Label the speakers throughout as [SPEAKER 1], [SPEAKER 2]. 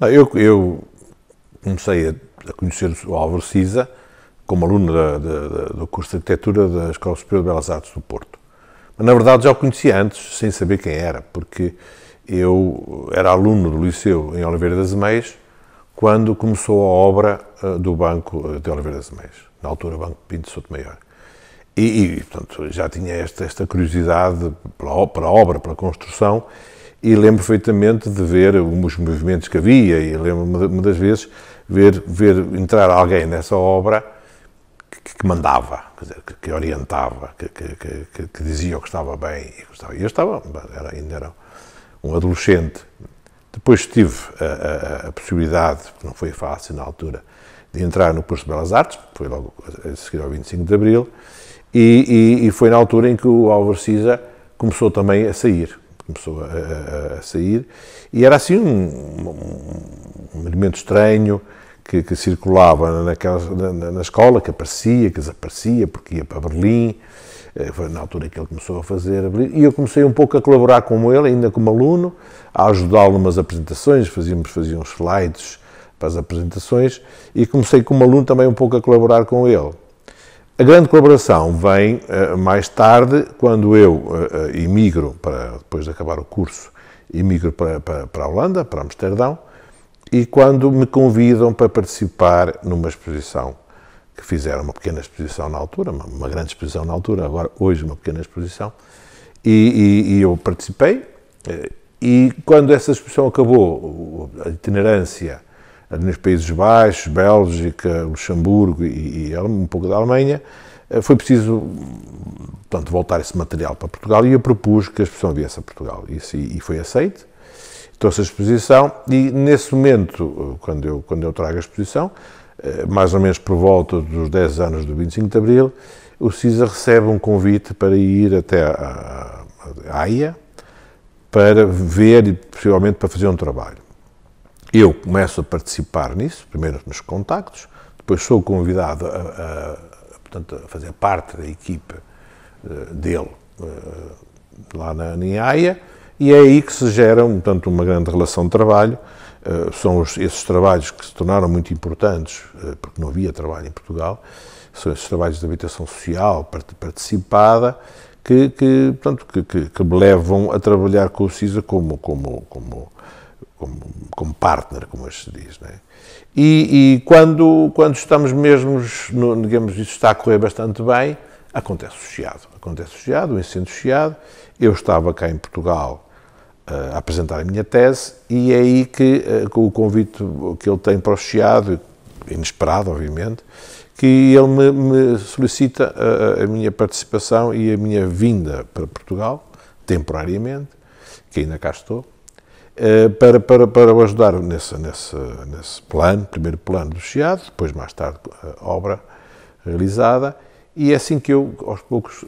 [SPEAKER 1] Eu, eu comecei a, conhecer o Álvaro Siza como aluno da, da, do curso de arquitetura da Escola Superior de Belas Artes do Porto. Mas, na verdade, já o conhecia antes, sem saber quem era, porque eu era aluno do Liceu em Oliveira das Meias quando começou a obra eh, do Banco de Oliveira das Meias, na altura Banco Pinto Souto Maior. E, e, portanto, já tinha esta, esta curiosidade pela, pela obra, pela construção, e lembro perfeitamente de ver os movimentos que havia e lembro-me das vezes ver, ver entrar alguém nessa obra que, que mandava, dizer, que, que, orientava, que, que, dizia o que estava bem e o que estava. eu estava, era, ainda era um adolescente. Depois tive a, a, a possibilidade, que não foi fácil na altura, de entrar no curso de Belas Artes, foi logo a seguir ao 25 de Abril, e, e, e foi na altura em que o Álvaro Siza começou também a sair começou a, a, a sair, e era assim um, um elemento estranho que, que circulava naquela, na, na, escola, que aparecia, que desaparecia, porque ia para Berlim, eh, foi na altura que ele começou a fazer, e eu comecei um pouco a colaborar com ele, ainda como aluno, a ajudá-lo nas apresentações, fazíamos, fazíamos slides para as apresentações, e comecei como aluno também um pouco a colaborar com ele. A grande colaboração vem uh, mais tarde, quando eu uh, emigro, para, depois de acabar o curso, emigro para, para, para a Holanda, para Amsterdão, e quando me convidam para participar numa exposição que fizeram uma pequena exposição na altura, uma, uma, grande exposição na altura, agora hoje uma pequena exposição, e, e, e, eu participei. E quando essa exposição acabou, a itinerância eh, nos Países Baixos, Bélgica, Luxemburgo e, e um pouco da Alemanha, eh, foi preciso portanto, voltar esse material para Portugal e eu propus que a exposição viesse a Portugal. Isso, e, e foi aceito, trouxe a exposição e nesse momento, eh, quando eu, quando eu trago a exposição, mais ou menos por volta dos 10 anos do 25 de Abril, o CISA recebe um convite para ir até a, a, a AIA para ver e possivelmente para fazer um trabalho eu começo a participar nisso, primeiro nos contactos, depois sou convidado a, a, portanto, a fazer parte da equipa eh, dele eh, lá na, na e é aí que se gera, portanto, uma grande relação de trabalho. Eh, são os, esses trabalhos que se tornaram muito importantes, porque não havia trabalho em Portugal, são esses trabalhos de habitação social participada, que, que, portanto, que, que, que me levam a trabalhar com o CISA como, como, como como, como partner, como hoje se diz. É? E, e, quando, quando estamos mesmo, no, digamos, isso está a correr bastante bem, acontece o chiado. Acontece o chiado, o incêndio chiado. Eu estava cá em Portugal eh, a apresentar a minha tese e é aí que, eh, com o convite que ele tem para o chiado, inesperado, obviamente, que ele me, me solicita a, eh, a, minha participação e a minha vinda para Portugal, temporariamente, que ainda cá estou, eh, para, para, para o ajudar nesse, nesse, nesse plano, primeiro plano do Chiado, depois mais tarde a obra realizada, e é assim que eu, aos poucos,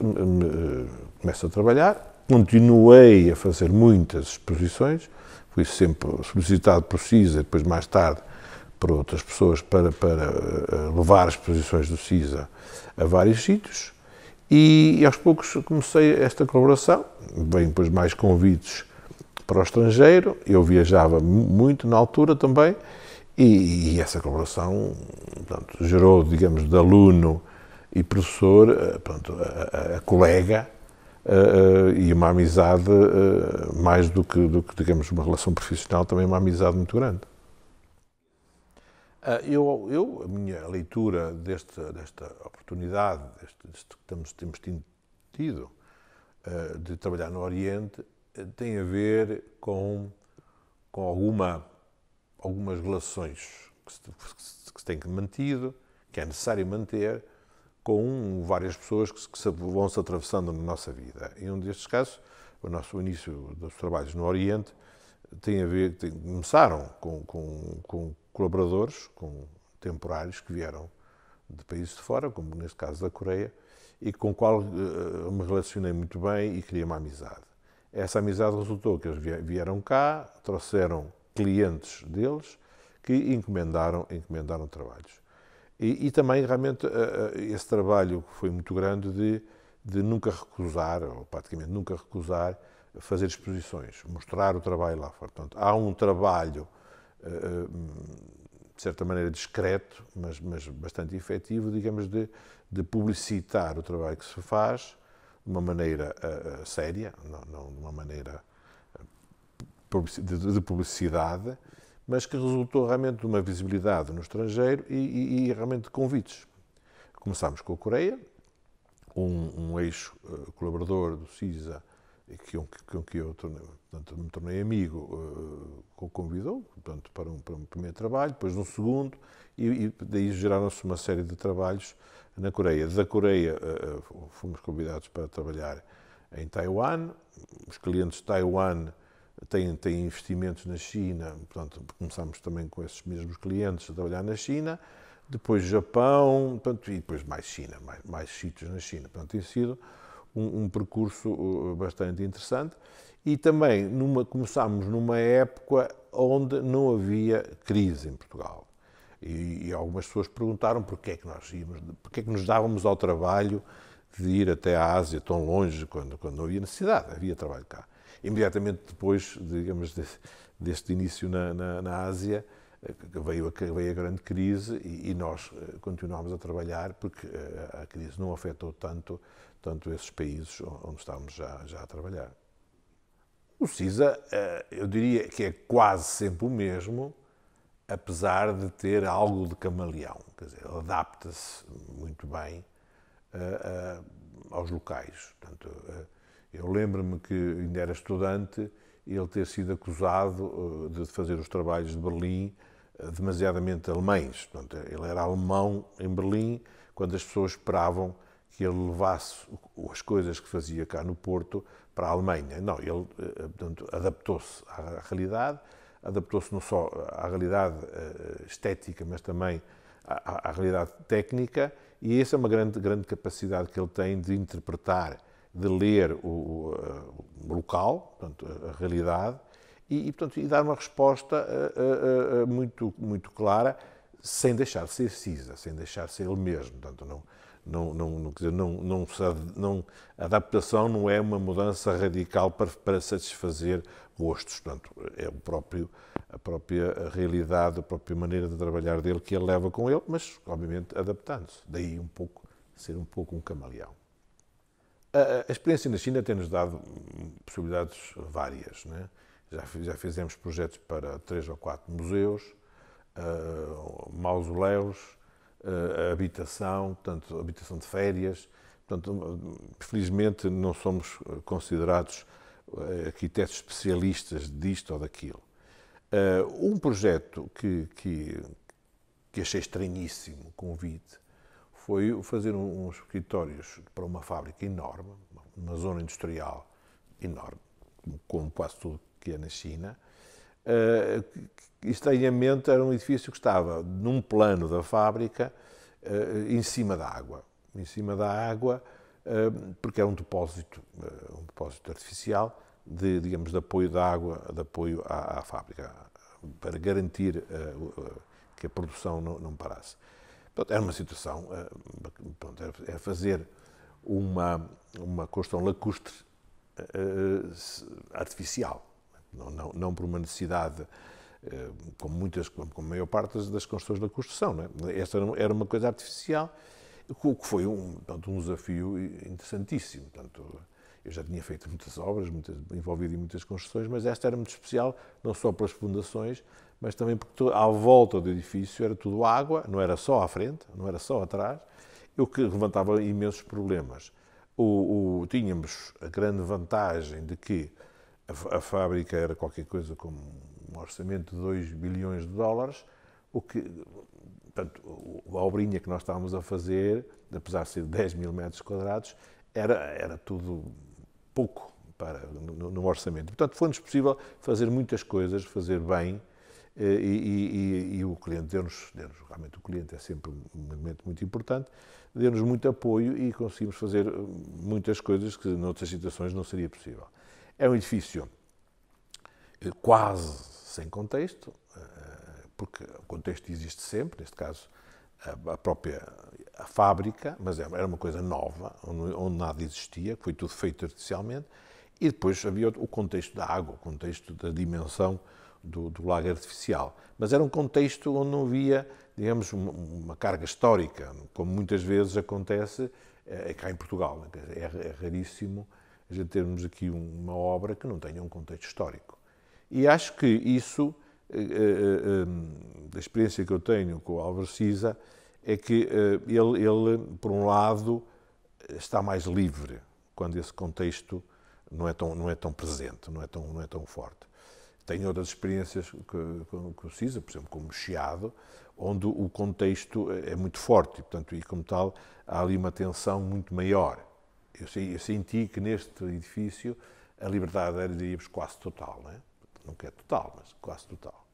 [SPEAKER 1] começo a trabalhar. Continuei a fazer muitas exposições, fui sempre solicitado por CISA, depois mais tarde por outras pessoas para, para eh, levar as exposições do CISA a vários sítios e, e, aos poucos comecei esta colaboração. Vêm depois mais convites para o estrangeiro, eu viajava muito na altura também, e, e essa colaboração portanto, gerou, digamos, de aluno e professor, eh, portanto, a, a, a colega, eh, eh, e uma amizade mais do que, do que, digamos, uma relação profissional, também uma amizade muito grande. Ah, eu, eu, a minha leitura deste, desta oportunidade, deste, deste que estamos, temos tido, de trabalhar no Oriente, tem a ver com, com alguma, algumas relações que se, que se tem mantido, que é necessário manter, com várias pessoas que, se, que se, vão se atravessando na nossa vida. Em um destes casos, o nosso início dos trabalhos no Oriente tem a ver, tem, começaram com, com, com colaboradores, com temporários que vieram de países de fora, como neste caso da Coreia, e com o qual uh, me relacionei muito bem e criei uma amizade. Essa amizade resultou que eles vieram cá, trouxeram clientes deles que encomendaram, encomendaram trabalhos. E, e também, realmente, eh, eh, esse trabalho foi muito grande de, de nunca recusar, ou praticamente nunca recusar, fazer exposições, mostrar o trabalho lá fora. Portanto, há um trabalho, eh, de certa maneira, discreto, mas, mas bastante efetivo, digamos, de, de publicitar o trabalho que se faz de uma maneira uh, séria, não, não, de uma maneira eh, de publicidade, mas que resultou realmente de uma visibilidade no estrangeiro e, e, e realmente de convites. Começámos com a Coreia, um, um ex-colaborador do CISA que, com que eu tornei, portanto, me tornei amigo, uh, eh, o convidou portanto, para, um, para um primeiro trabalho, depois um segundo, e, e daí geraram-se uma série de trabalhos na Coreia. Da Coreia uh, fomos convidados para trabalhar em Taiwan, os clientes de Taiwan têm, têm investimentos na China, portanto, começámos também com esses mesmos clientes a trabalhar na China, depois Japão, portanto, e depois mais China, mais, mais sítios na China. Portanto, tem sido um, um percurso uh, bastante interessante. E também numa, começámos numa época onde não havia crise em Portugal. E, e algumas pessoas perguntaram porquê é que nós íamos, porquê é que nos dávamos ao trabalho de ir até a Ásia tão longe quando, quando não havia necessidade, havia trabalho cá. Imediatamente depois, digamos, desse, deste início na, na, na Ásia, eh, veio a, veio a grande crise e, e nós eh, continuámos a trabalhar porque eh, a crise não afetou tanto portanto, esses países onde estamos já, já a trabalhar. O CISA, eh, eu diria que é quase sempre o mesmo, apesar de ter algo de camaleão, quer dizer, ele adapta-se muito bem eh, eh, aos locais. Portanto, eu lembro-me que ainda era estudante ele ter sido acusado de fazer os trabalhos de Berlim demasiadamente alemães. Portanto, ele era alemão em Berlim quando as pessoas esperavam que ele levasse as coisas que fazia cá no Porto para a Alemanha. Não, ele eh, eh, adaptou-se à realidade, adaptou-se não só eh, à realidade estética, mas também à, realidade técnica, e essa é uma grande, grande capacidade que ele tem de interpretar, de ler o, o local, portanto, a realidade, e, e, portanto, e dar uma resposta muito, muito clara, sem deixar de ser Cisa, sem deixar de ser ele mesmo. Portanto, não, não, não, não, dizer, não, não, não, adaptação não é uma mudança radical para, para satisfazer gostos. Portanto, é o próprio, a própria realidade, a própria maneira de trabalhar dele que ele leva com ele, mas, obviamente, adaptando-se. Daí um pouco ser um pouco um camaleão. A, a experiência na China tem-nos dado possibilidades várias. Né? Já, já fizemos projetos para três ou quatro museus, uh, ah, mausoléus, a habitação, portanto, habitação de férias. Portanto, felizmente não somos eh, considerados eh, arquitetos especialistas disto ou daquilo. Eh, um projeto que, que, que achei estranhíssimo, convite, foi fazer uns escritórios para uma fábrica enorme, uma zona industrial enorme, como quase tudo que é na China, uh, que, estranhamente, era um edifício que estava num plano da fábrica, uh, em cima da água. Em cima da água, uh, porque era é um depósito, um depósito artificial, de, digamos, de apoio da água, de apoio à, à fábrica, para garantir que a produção não, não parasse. era uma situação, pronto, era é, é fazer uma, uma construção lacustre artificial não, não, não por uma necessidade eh, como muitas, como a maior parte das, construções da construção. Não é? Esta era uma coisa artificial, o que foi um, portanto, um desafio interessantíssimo. Portanto, eu já tinha feito muitas obras, muitas, envolvido em muitas construções, mas esta era muito especial, não só pelas fundações, mas também porque à volta do edifício era tudo água, não era só à frente, não era só atrás, o que levantava imensos problemas. O, o, tínhamos a grande vantagem de que a, a fábrica era qualquer coisa como um orçamento de 2 bilhões de dólares, o que, portanto, a obrinha que nós estávamos a fazer, apesar de ser 10 mil metros quadrados, era, era tudo pouco para, no, no orçamento. Portanto, foi-nos possível fazer muitas coisas, fazer bem, eh, e, e, e, e, o cliente deu-nos, deu realmente o cliente é sempre um elemento muito importante, deu-nos muito apoio e conseguimos fazer eh, muitas coisas que noutras situações não seria possível. É um edifício eh, quase sem contexto, eh, porque o contexto existe sempre, neste caso a própria a fábrica, mas é, era uma coisa nova, onde, nada existia, foi tudo feito artificialmente, e depois havia o contexto da água, o contexto da dimensão do, do lago artificial. Mas era um contexto onde não havia, digamos, uma, uma carga histórica, como muitas vezes acontece é, cá em Portugal. Né, é, é raríssimo a gente termos aqui uma obra que não tenha um contexto histórico. E acho que isso, eh, eh, eh, da experiência que eu tenho com o Álvaro Siza, é que ele, ele, por um lado, está mais livre quando esse contexto não é tão, não é tão presente, não é tão, não é tão forte. Tenho outras experiências com, o CISA, por exemplo, como Chiado, onde o contexto é muito forte e, portanto, e como tal, há ali uma tensão muito maior eu, eu senti que neste edifício a liberdade era, diríamos, quase total, não é? Nunca é total, mas quase total.